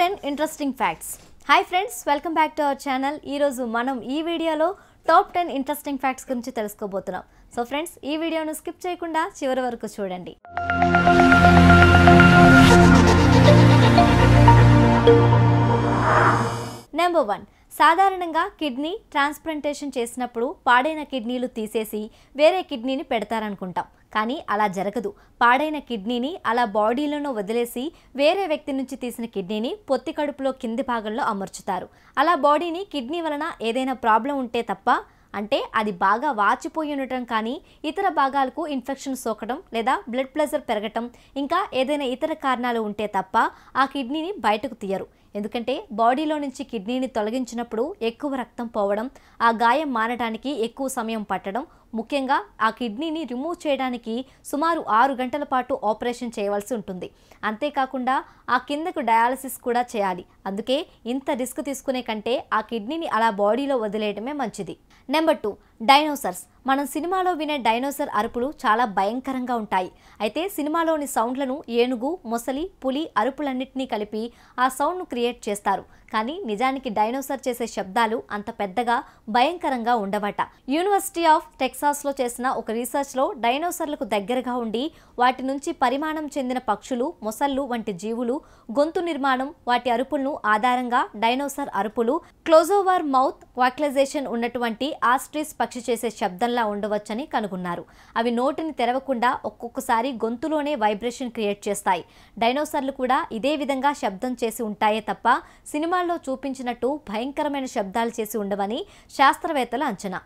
ten interesting facts hi friends welcome back to our channel ఈరోజు మనం ఈ వీడియోలో టాప్ టెన్ ఇంట్రెస్టింగ్ ఫ్యాక్ట్స్ గురించి తెలుసుకోబోతున్నాం సో ఫ్రెండ్స్ ఈ వీడియోను స్కిప్ చేయకుండా చివరి వరకు చూడండి నెంబర్ వన్ సాధారణంగా కిడ్నీ ట్రాన్స్ప్లాంటేషన్ చేసినప్పుడు పాడైన కిడ్నీలు తీసేసి వేరే కిడ్నీని పెడతారనుకుంటాం కానీ అలా జరగదు పాడైన కిడ్నీని అలా బాడీలోనూ వదిలేసి వేరే వ్యక్తి నుంచి తీసిన కిడ్నీని పొత్తి కడుపులో కింది భాగంలో అమర్చుతారు అలా బాడీని కిడ్నీ వలన ఏదైనా ప్రాబ్లం ఉంటే తప్ప అంటే అది బాగా వాచిపోయి ఉండటం కానీ ఇతర భాగాలకు ఇన్ఫెక్షన్ సోకడం లేదా బ్లడ్ ప్రెషర్ పెరగటం ఇంకా ఏదైనా ఇతర కారణాలు ఉంటే తప్ప ఆ కిడ్నీని బయటకు తీయరు ఎందుకంటే బాడీలో నుంచి కిడ్నీని తొలగించినప్పుడు ఎక్కువ రక్తం పోవడం ఆ గాయం మారడానికి ఎక్కువ సమయం పట్టడం ముఖ్యంగా ఆ కిడ్నీని రిమూవ్ చేయడానికి సుమారు ఆరు గంటల పాటు ఆపరేషన్ చేయవలసి ఉంటుంది అంతేకాకుండా ఆ కిందకు డయాలసిస్ కూడా చేయాలి అందుకే ఇంత రిస్క్ తీసుకునే కంటే ఆ కిడ్నీని అలా బాడీలో వదిలేయడమే మంచిది నెంబర్ టూ డైనోసర్స్ మనం సినిమాలో వినే డైనోసర్ అరుపులు చాలా భయంకరంగా ఉంటాయి అయితే సినిమాలోని సౌండ్లను ఏనుగు మొసలి పులి అరుపులన్నింటినీ కలిపి ఆ సౌండ్ను క్రియేట్ చేస్తారు కానీ నిజానికి డైనోసార్ చేసే శబ్దాలు అంత పెద్దగా భయంకరంగా ఉండవట యూనివర్సిటీ ఆఫ్ టెక్సాస్లో చేసిన ఒక రీసెర్చ్లో డైనోసార్లకు దగ్గరగా ఉండి వాటి నుంచి పరిమాణం చెందిన పక్షులు మొసళ్ళు వంటి జీవులు గొంతు నిర్మాణం వాటి అరుపులను ఆధారంగా డైనోసార్ అరుపులు క్లోజోవర్ మౌత్ వాక్లైజేషన్ ఉన్నటువంటి ఆస్ట్రీస్ పక్షి చేసే శబ్దంలా ఉండవచ్చని కనుగొన్నారు అవి నోటిని తెరవకుండా ఒక్కొక్కసారి గొంతులోనే వైబ్రేషన్ క్రియేట్ చేస్తాయి డైనోసార్లు కూడా ఇదే విధంగా శబ్దం చేసి ఉంటాయే తప్ప సినిమా సినిమాల్లో చూపించినట్టు భయంకరమైన శబ్దాలు చేసి ఉండవని శాస్త్రవేత్తల అంచనా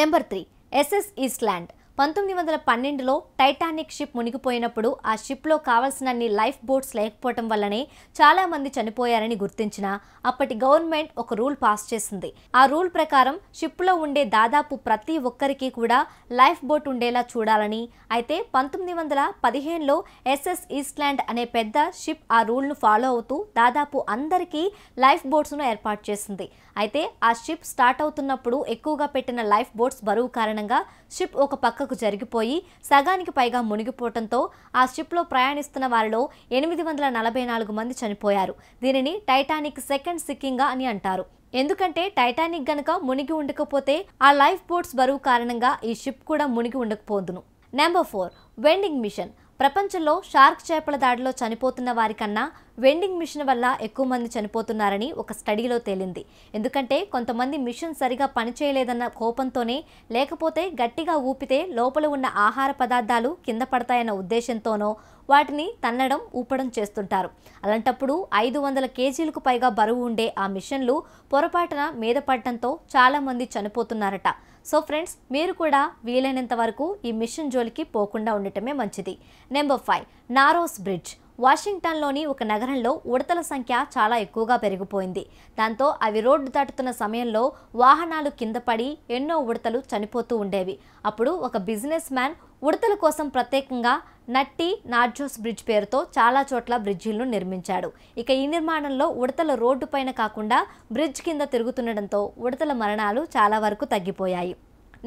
నెంబర్ త్రీ ఎస్ఎస్ ఈస్లాండ్ పంతొమ్మిది వందల పన్నెండులో టైటానిక్ షిప్ మునిగిపోయినప్పుడు ఆ షిప్లో కావలసినన్ని లైఫ్ బోట్స్ లేకపోవటం వల్లనే చాలామంది చనిపోయారని గుర్తించిన అప్పటి గవర్నమెంట్ ఒక రూల్ పాస్ చేసింది ఆ రూల్ ప్రకారం షిప్లో ఉండే దాదాపు ప్రతి ఒక్కరికి కూడా లైఫ్ బోట్ ఉండేలా చూడాలని అయితే పంతొమ్మిది వందల పదిహేనులో ఎస్ఎస్ ఈస్ట్లాండ్ అనే పెద్ద షిప్ ఆ రూల్ను ఫాలో అవుతూ దాదాపు అందరికీ లైఫ్ బోట్స్ను ఏర్పాటు చేసింది అయితే ఆ షిప్ స్టార్ట్ అవుతున్నప్పుడు ఎక్కువగా పెట్టిన లైఫ్ బోట్స్ బరువు కారణంగా షిప్ ఒక పక్క పక్కకు జరిగిపోయి సగానికి పైగా మునిగిపోవడంతో ఆ షిప్లో ప్రయాణిస్తున్న వారిలో ఎనిమిది వందల నలభై నాలుగు మంది చనిపోయారు దీనిని టైటానిక్ సెకండ్ సిక్కింగా అని అంటారు ఎందుకంటే టైటానిక్ గనక మునిగి ఉండకపోతే ఆ లైఫ్ బోట్స్ బరువు కారణంగా ఈ షిప్ కూడా మునిగి ఉండకపోదును నెంబర్ ఫోర్ వెండింగ్ మిషన్ ప్రపంచంలో షార్క్ చేపల దాడిలో చనిపోతున్న వారికన్నా వెండింగ్ మిషన్ వల్ల ఎక్కువ మంది చనిపోతున్నారని ఒక స్టడీలో తేలింది ఎందుకంటే కొంతమంది మిషన్ సరిగా పనిచేయలేదన్న కోపంతోనే లేకపోతే గట్టిగా ఊపితే లోపల ఉన్న ఆహార పదార్థాలు కింద పడతాయన్న ఉద్దేశంతోనో వాటిని తన్నడం ఊపడం చేస్తుంటారు అలాంటప్పుడు ఐదు వందల కేజీలకు పైగా బరువు ఉండే ఆ మిషన్లు పొరపాటున మీద పడటంతో చాలామంది చనిపోతున్నారట సో ఫ్రెండ్స్ మీరు కూడా వీలైనంత వరకు ఈ మిషన్ జోలికి పోకుండా ఉండటమే మంచిది నెంబర్ ఫైవ్ నారోస్ బ్రిడ్జ్ వాషింగ్టన్లోని ఒక నగరంలో ఉడతల సంఖ్య చాలా ఎక్కువగా పెరిగిపోయింది దాంతో అవి రోడ్డు దాటుతున్న సమయంలో వాహనాలు కింద పడి ఎన్నో ఉడతలు చనిపోతూ ఉండేవి అప్పుడు ఒక బిజినెస్ మ్యాన్ ఉడతల కోసం ప్రత్యేకంగా నట్టి నార్జోస్ బ్రిడ్జ్ పేరుతో చాలా చోట్ల బ్రిడ్జిలను నిర్మించాడు ఇక ఈ నిర్మాణంలో ఉడతల రోడ్డు పైన కాకుండా బ్రిడ్జ్ కింద తిరుగుతుండడంతో ఉడతల మరణాలు చాలా వరకు తగ్గిపోయాయి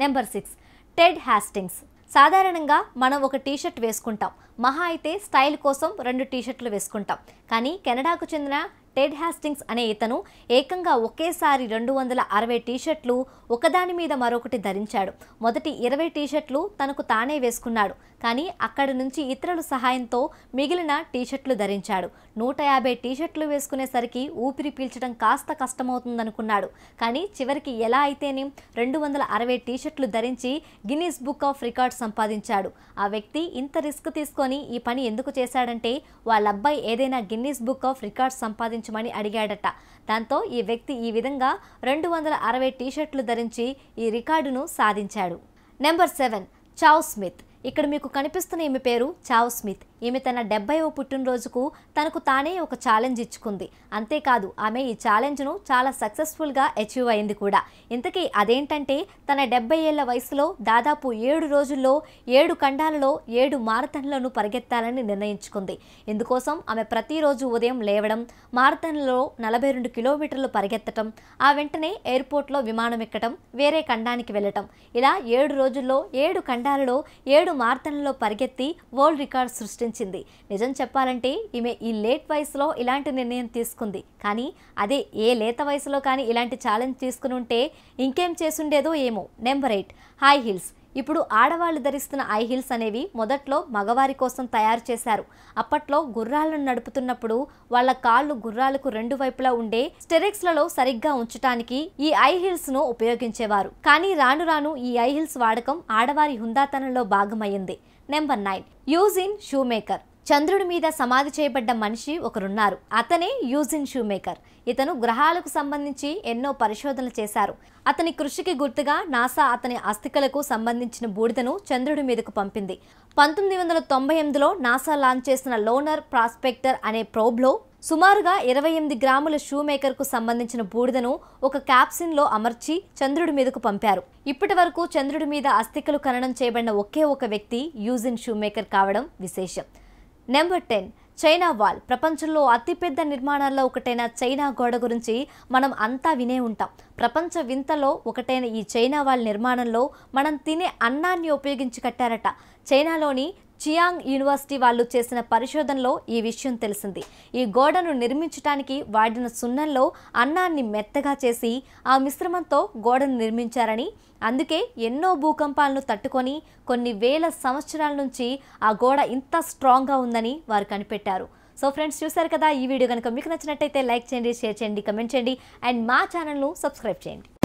నెంబర్ సిక్స్ టెడ్ హ్యాస్టింగ్స్ సాధారణంగా మనం ఒక టీషర్ట్ వేసుకుంటాం మహా అయితే స్టైల్ కోసం రెండు టీషర్ట్లు వేసుకుంటాం కానీ కెనడాకు చెందిన టెడ్ హ్యాస్టింగ్స్ అనే ఇతను ఏకంగా ఒకేసారి రెండు వందల అరవై టీషర్ట్లు ఒకదాని మీద మరొకటి ధరించాడు మొదటి ఇరవై టీషర్ట్లు తనకు తానే వేసుకున్నాడు కానీ అక్కడి నుంచి ఇతరుల సహాయంతో మిగిలిన టీషర్ట్లు ధరించాడు నూట యాభై టీషర్ట్లు వేసుకునేసరికి ఊపిరి పీల్చడం కాస్త కష్టమవుతుందనుకున్నాడు కానీ చివరికి ఎలా అయితేనే రెండు వందల అరవై టీషర్ట్లు ధరించి గిన్నీస్ బుక్ ఆఫ్ రికార్డ్ సంపాదించాడు ఆ వ్యక్తి ఇంత రిస్క్ తీసుకొని ఈ పని ఎందుకు చేశాడంటే వాళ్ళబ్బాయి ఏదైనా గిన్నీస్ బుక్ ఆఫ్ రికార్డ్ సంపాదించ ధరించమని అడిగాడట దాంతో ఈ వ్యక్తి ఈ విధంగా రెండు వందల అరవై టీషర్ట్లు ధరించి ఈ రికార్డును సాధించాడు నెంబర్ సెవెన్ చావ్ స్మిత్ ఇక్కడ మీకు కనిపిస్తున్న ఈమె పేరు చావ్ స్మిత్ ఈమె తన డెబ్బైవ పుట్టినరోజుకు తనకు తానే ఒక ఛాలెంజ్ ఇచ్చుకుంది అంతేకాదు ఆమె ఈ ఛాలెంజ్ను చాలా సక్సెస్ఫుల్గా అచీవ్ అయింది కూడా ఇంతకీ అదేంటంటే తన డెబ్బై ఏళ్ల వయసులో దాదాపు ఏడు రోజుల్లో ఏడు ఖండాలలో ఏడు మారథన్లను పరిగెత్తాలని నిర్ణయించుకుంది ఇందుకోసం ఆమె ప్రతిరోజు ఉదయం లేవడం మారథన్లో నలభై రెండు కిలోమీటర్లు పరిగెత్తటం ఆ వెంటనే ఎయిర్పోర్ట్లో విమానం ఎక్కడం వేరే ఖండానికి వెళ్ళటం ఇలా ఏడు రోజుల్లో ఏడు ఖండాలలో ఏడు మారథాన్లలో పరిగెత్తి వరల్డ్ రికార్డ్ సృష్టి ఆలోచించింది నిజం చెప్పాలంటే ఈమె ఈ లేట్ వయసులో ఇలాంటి నిర్ణయం తీసుకుంది కానీ అదే ఏ లేత వయసులో కానీ ఇలాంటి ఛాలెంజ్ తీసుకుని ఉంటే ఇంకేం చేసుండేదో ఏమో నెంబర్ ఎయిట్ హై హీల్స్ ఇప్పుడు ఆడవాళ్ళు ధరిస్తున్న ఐ హీల్స్ అనేవి మొదట్లో మగవారి కోసం తయారు చేశారు అప్పట్లో గుర్రాలను నడుపుతున్నప్పుడు వాళ్ళ కాళ్ళు గుర్రాలకు రెండు వైపులా ఉండే స్టెరిక్స్లలో సరిగ్గా ఉంచటానికి ఈ ఐ హీల్స్ ను ఉపయోగించేవారు కానీ రాను రాను ఈ ఐ హీల్స్ వాడకం ఆడవారి హుందాతనంలో భాగమైంది నెంబర్ నైన్ యూజిన్ షూమేకర్ చంద్రుడి మీద సమాధి చేయబడ్డ మనిషి ఒకరున్నారు అతనే యూజిన్ షూమేకర్ ఇతను గ్రహాలకు సంబంధించి ఎన్నో పరిశోధనలు చేశారు అతని కృషికి గుర్తుగా నాసా అతని అస్థికలకు సంబంధించిన బూడిదను చంద్రుడి మీదకు పంపింది పంతొమ్మిది వందల తొంభై ఎనిమిదిలో నాసా లాంచ్ చేసిన లోనర్ ప్రాస్పెక్టర్ అనే ప్రోబ్లో సుమారుగా ఇరవై ఎనిమిది గ్రాముల షూ మేకర్కు సంబంధించిన బూడిదను ఒక క్యాప్సిన్లో అమర్చి చంద్రుడి మీదకు పంపారు ఇప్పటి వరకు చంద్రుడి మీద అస్థికలు ఖననం చేయబడిన ఒకే ఒక వ్యక్తి యూజిన్ షూ మేకర్ కావడం విశేషం నెంబర్ టెన్ చైనా వాల్ ప్రపంచంలో అతిపెద్ద నిర్మాణాల్లో ఒకటైన చైనా గోడ గురించి మనం అంతా వినే ఉంటాం ప్రపంచ వింతలో ఒకటైన ఈ చైనా వాల్ నిర్మాణంలో మనం తినే అన్నాన్ని ఉపయోగించి కట్టారట చైనాలోని చియాంగ్ యూనివర్సిటీ వాళ్ళు చేసిన పరిశోధనలో ఈ విషయం తెలిసింది ఈ గోడను నిర్మించడానికి వాడిన సున్నంలో అన్నాన్ని మెత్తగా చేసి ఆ మిశ్రమంతో గోడను నిర్మించారని అందుకే ఎన్నో భూకంపాలను తట్టుకొని కొన్ని వేల సంవత్సరాల నుంచి ఆ గోడ ఇంత స్ట్రాంగ్గా ఉందని వారు కనిపెట్టారు సో ఫ్రెండ్స్ చూశారు కదా ఈ వీడియో కనుక మీకు నచ్చినట్టయితే లైక్ చేయండి షేర్ చేయండి కమెంట్ చేయండి అండ్ మా ఛానల్ను సబ్స్క్రైబ్ చేయండి